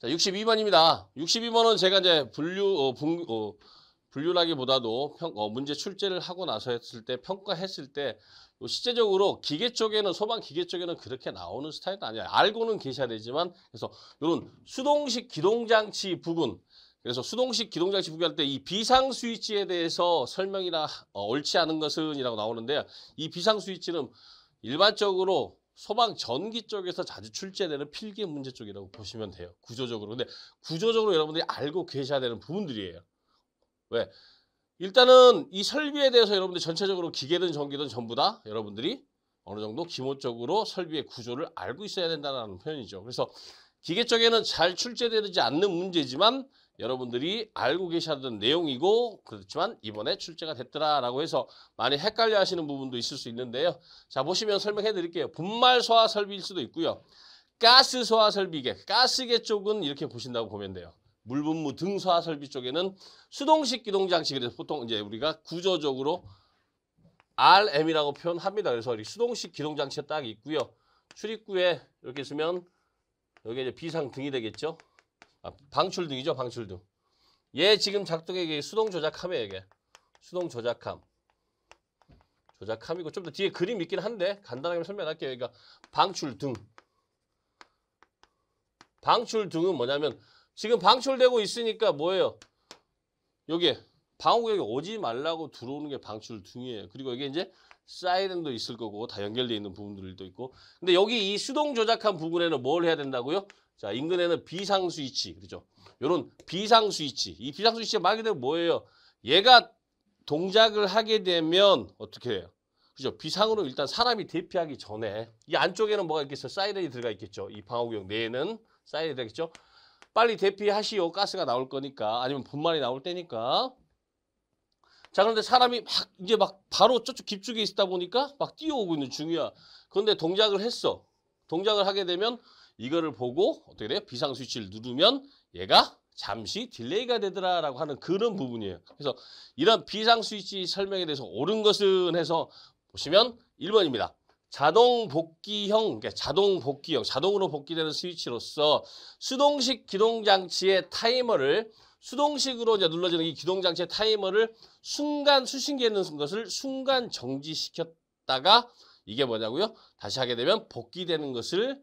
자, 62번입니다. 62번은 제가 이제 분류, 어, 분, 어, 분류라기보다도 평, 어, 문제 출제를 하고 나서 했을 때, 평가했을 때, 실제적으로 기계 쪽에는, 소방 기계 쪽에는 그렇게 나오는 스타일은 아니야. 알고는 계셔야 되지만, 그래서 이런 수동식 기동장치 부분, 그래서 수동식 기동장치 부교할 때 이 비상 스위치에 대해서 설명이나 어, 옳지 않은 것은이라고 나오는데 요이 비상 스위치는 일반적으로 소방 전기 쪽에서 자주 출제되는 필기 문제 쪽이라고 보시면 돼요. 구조적으로. 근데 구조적으로 여러분들이 알고 계셔야 되는 부분들이에요. 왜? 일단은 이 설비에 대해서 여러분들 전체적으로 기계든 전기든 전부 다 여러분들이 어느 정도 기본적으로 설비의 구조를 알고 있어야 된다는 표현이죠. 그래서 기계 쪽에는 잘 출제되지 않는 문제지만 여러분들이 알고 계셨던 내용이고 그렇지만 이번에 출제가 됐더라라고 해서 많이 헷갈려 하시는 부분도 있을 수 있는데요. 자 보시면 설명해 드릴게요. 분말 소화 설비일 수도 있고요. 가스 소화 설비계, 가스계 쪽은 이렇게 보신다고 보면 돼요. 물분무 등 소화 설비 쪽에는 수동식 기동 장치 그래서 보통 이제 우리가 구조적으로 RM이라고 표현합니다. 그래서 수동식 기동 장치가 딱 있고요. 출입구에 이렇게 있으면 여기 이제 비상 등이 되겠죠. 아, 방출등이죠. 방출등. 얘 지금 작동액이 수동 조작함에 이요이게 수동 조작함. 조작함이고 좀 더 뒤에 그림 있긴 한데 간단하게 설명할게요. 그러니까 방출등. 방출등은 뭐냐면 지금 방출되고 있으니까 뭐예요? 여기 방호구역에 오지 말라고 들어오는 게 방출등이에요. 그리고 이게 이제 사이렌도 있을 거고 다 연결되어 있는 부분들도 있고 근데 여기 이 수동 조작한 부분에는 뭘 해야 된다고요? 자, 인근에는 비상 스위치. 그렇죠? 요런 비상 스위치. 이 비상 스위치 말 그대로 뭐예요? 얘가 동작을 하게 되면 어떻게 해요? 그죠? 비상으로 일단 사람이 대피하기 전에 이 안쪽에는 뭐가 있겠어? 사이렌이 들어가 있겠죠. 이 방어구역 내에는 사이렌이 되겠죠. 빨리 대피하시오. 가스가 나올 거니까 아니면 분말이 나올 때니까. 자 그런데 사람이 막 이제 막 바로 저쪽 깊숙이 있다 보니까 막 뛰어오고 있는 중이야. 그런데 동작을 했어. 동작을 하게 되면 이거를 보고 어떻게 돼요? 비상 스위치를 누르면 얘가 잠시 딜레이가 되더라라고 하는 그런 부분이에요. 그래서 이런 비상 스위치 설명에 대해서 옳은 것은 해서 보시면 1번입니다. 자동 복귀형, 그러니까 자동 복귀형, 자동으로 복귀되는 스위치로서 수동식 기동장치의 타이머를 수동식으로 이제 눌러지는 이 기동장치의 타이머를 순간 수신기에 있는 것을 순간 정지시켰다가 이게 뭐냐고요? 다시 하게 되면 복귀되는 것을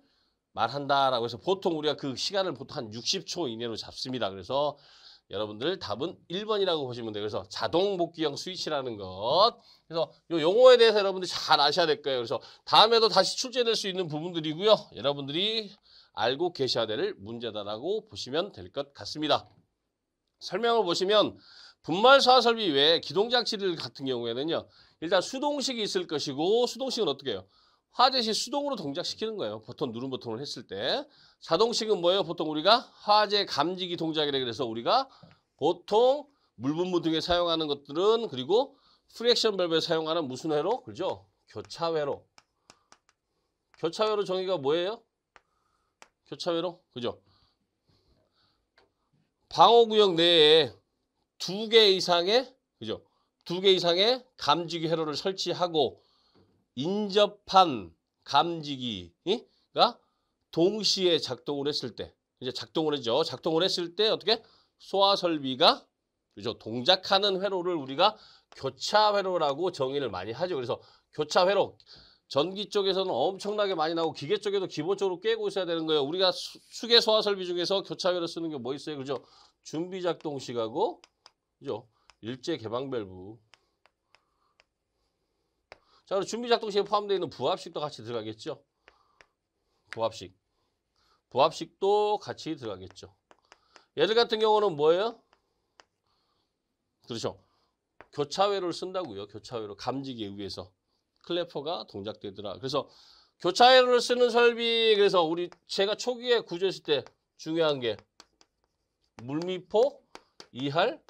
말한다라고 해서 보통 우리가 그 시간을 보통 한 60초 이내로 잡습니다. 그래서 여러분들 답은 1번이라고 보시면 돼요. 그래서 자동 복귀형 스위치라는 것. 그래서 이 용어에 대해서 여러분들이 잘 아셔야 될 거예요. 그래서 다음에도 다시 출제될 수 있는 부분들이고요. 여러분들이 알고 계셔야 될 문제다라고 보시면 될 것 같습니다. 설명을 보시면 분말 사설비 외에 기동장치들 같은 경우에는요. 일단 수동식이 있을 것이고 수동식은 어떻게 해요? 하 대신 수동으로 동작시키는 거예요. 보통 누른 버튼을 했을 때. 자동식은 뭐예요? 보통 우리가 화재 감지기 동작이라 그래서 우리가 보통 물분무 등에 사용하는 것들은 그리고 프렉션 밸브에 사용하는 무슨 회로? 그죠? 교차회로. 교차회로 정의가 뭐예요? 교차회로? 그죠? 방호구역 내에 두 개 이상의 그죠? 두 개 이상의 감지기 회로를 설치하고 인접한 감지기가 동시에 작동을 했을 때 이제 작동을 했죠. 작동을 했을 때 어떻게 소화 설비가 그죠? 동작하는 회로를 우리가 교차 회로라고 정의를 많이 하죠. 그래서 교차 회로 전기 쪽에서는 엄청나게 많이 나오고 기계 쪽에도 기본적으로 깨고 있어야 되는 거예요. 우리가 수, 계 소화 설비 중에서 교차 회로 쓰는 게 뭐 있어요? 그죠? 준비 작동 시하고 그죠? 일제 개방 밸브 자, 그럼 준비작동 시에 포함되어 있는 부합식도 같이 들어가겠죠. 부합식. 부합식도 같이 들어가겠죠. 얘들 같은 경우는 뭐예요? 그렇죠. 교차회로를 쓴다고요. 교차회로 감지기위해서 클래퍼가 동작되더라. 그래서 교차회로를 쓰는 설비 그래서 우리 제가 초기에 구조했을 때 중요한 게 물미포, 이할,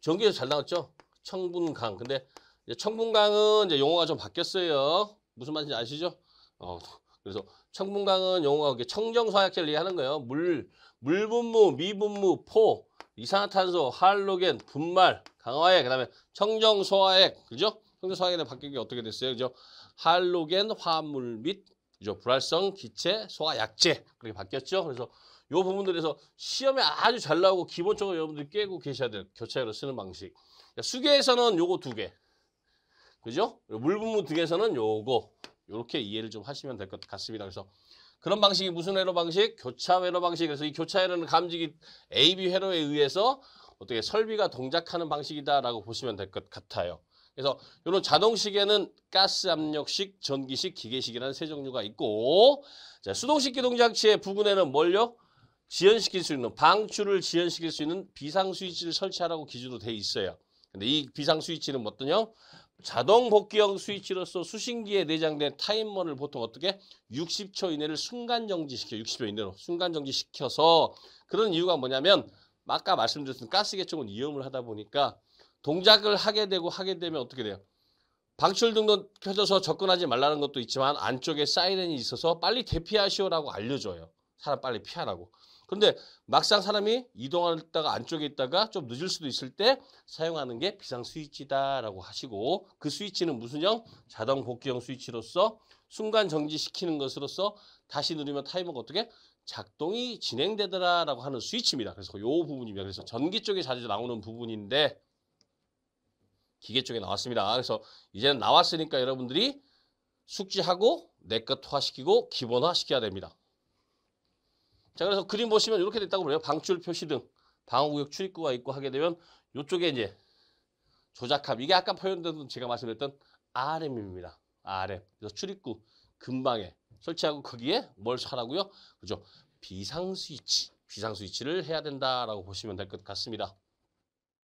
전기에서 잘 나왔죠? 청분강. 근데 이제 청분강은 이제 용어가 좀 바뀌었어요. 무슨 말인지 아시죠? 어, 그래서 청분강은 용어가 청정소화약제를 얘기하는 거예요. 물, 물분무, 미분무, 포, 이산화탄소, 할로겐, 분말, 강화액, 그 다음에 청정소화액, 그죠? 청정소화액에 바뀐 게 어떻게 됐어요? 그죠? 할로겐, 화물 합및 그죠? 불활성 기체 소화약제 그렇게 바뀌었죠. 그래서 이 부분들에서 시험에 아주 잘 나오고 기본적으로 여러분들이 깨고 계셔야 될 교차로 쓰는 방식. 수계에서는 요거 두 개. 그죠? 물분무 등에서는 요거 요렇게 이해를 좀 하시면 될 것 같습니다. 그래서 그런 방식이 무슨 회로 방식? 교차 회로 방식. 그래서 이 교차 회로는 감지기 A, B 회로에 의해서 어떻게 설비가 동작하는 방식이다라고 보시면 될 것 같아요. 그래서 이런 자동식에는 가스 압력식, 전기식, 기계식이라는 세 종류가 있고 자, 수동식 기동장치의 부근에는 뭘요? 지연시킬 수 있는 방출을 지연시킬 수 있는 비상 스위치를 설치하라고 기준으로 돼 있어요. 근데 이 비상 스위치는 뭐더냐? 자동 복귀형 스위치로서 수신기에 내장된 타이머를 보통 어떻게 60초 이내를 순간 정지시켜 60초 이내로 순간 정지시켜서 그런 이유가 뭐냐면 아까 말씀드렸던 가스계 쪽은 위험을 하다 보니까 동작을 하게 되고 하게 되면 어떻게 돼요? 방출 등도 켜져서 접근하지 말라는 것도 있지만 안쪽에 사이렌이 있어서 빨리 대피하시오라고 알려줘요. 사람 빨리 피하라고. 그런데 막상 사람이 이동하다가 안쪽에 있다가 좀 늦을 수도 있을 때 사용하는 게 비상 스위치다라고 하시고 그 스위치는 무슨형 자동 복귀형 스위치로서 순간 정지시키는 것으로서 다시 누르면 타이머가 어떻게 작동이 진행되더라라고 하는 스위치입니다. 그래서 요 부분입니다. 그래서 전기 쪽에 자주 나오는 부분인데 기계 쪽에 나왔습니다. 그래서 이제는 나왔으니까 여러분들이 숙지하고 내것 화시키고 기본화 시켜야 됩니다. 자, 그래서 그림 보시면 이렇게 됐다고 그래요. 방출 표시 등 방어구역 출입구가 있고 하게 되면 이쪽에 이제 조작함. 이게 아까 표현된 제가 말씀했던 RM입니다. RM. 그래서 출입구 금방에 설치하고 거기에 뭘사라고요 그죠? 비상 스위치. 비상 스위치를 해야 된다라고 보시면 될 것 같습니다.